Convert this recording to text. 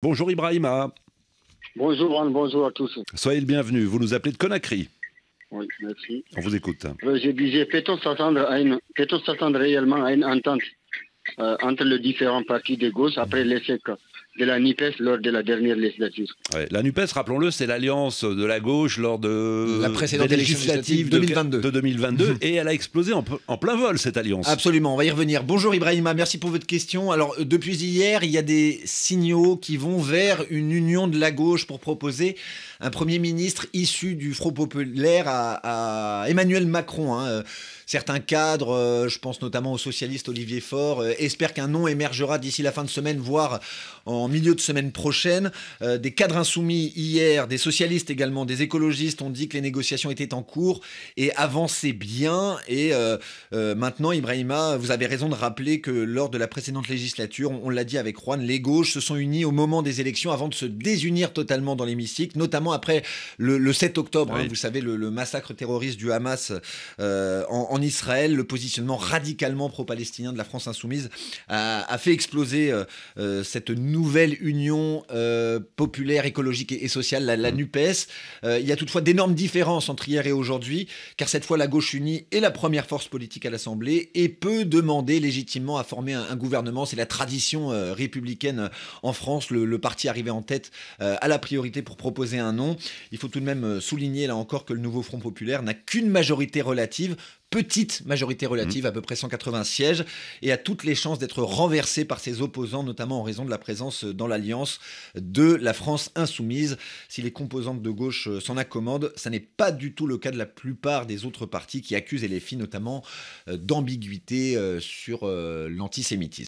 Bonjour Ibrahima. Bonjour bonjour à tous. Soyez le bienvenu. Vous nous appelez de Conakry. Oui, merci. On vous écoute. Euh, je disais, peut-on s'attendre, réellement à une entente euh, entre les différents partis de gauche après l'échec de la NUPES lors de la dernière législature. la NUPES, rappelons-le, c'est l'alliance de la gauche lors de la précédente législative, 2022. de 2022. et elle a explosé en, plein vol, cette alliance. Absolument, on va y revenir. Bonjour Ibrahima, merci pour votre question. Alors, euh, depuis hier, il y a des signaux qui vont vers une union de la gauche pour proposer un Premier ministre issu du Front Populaire à, Emmanuel Macron. Hein. Euh, certains cadres, euh, je pense notamment au socialiste Olivier Faure, espèrent qu'un nom émergera d'ici la fin de semaine, voire en milieu de semaine prochaine. Euh, des cadres insoumis hier, des socialistes également, des écologistes ont dit que les négociations étaient en cours et avançaient bien. Et euh, euh, maintenant, Ibrahima, vous avez raison de rappeler que lors de la précédente législature, on, l'a dit avec Juan, les gauches se sont unies au moment des élections avant de se désunir totalement dans l'hémicycle, notamment après le, 7 octobre, hein, vous savez, le, massacre terroriste du Hamas en, Israël, le positionnement radicalement pro-palestinien de la France insoumise a, fait exploser cette nouvelle nouvelle union euh, populaire, écologique et, sociale, la, la mm. NUPES. Euh, il y a toutefois d'énormes différences entre hier et aujourd'hui, car cette fois, la gauche unie est la première force politique à l'Assemblée et peut demander légitimement à former un, gouvernement. C'est la tradition euh, républicaine en France. Le, le parti arrivé en tête à la priorité pour proposer un nom. Il faut tout de même souligner, là encore, que le nouveau Front populaire n'a qu'une majorité relative petite majorité mhm. relative, à peu près 180 sièges, et a toutes les chances d'être renversée par ses opposants, notamment en raison de la présence dans l'alliance de la France insoumise. Si les composantes de gauche euh, s'en accommodent, ça n'est pas du tout le cas de la plupart des autres partis qui accusent les filles notamment euh, d'ambiguïté euh, sur l'antisémitisme.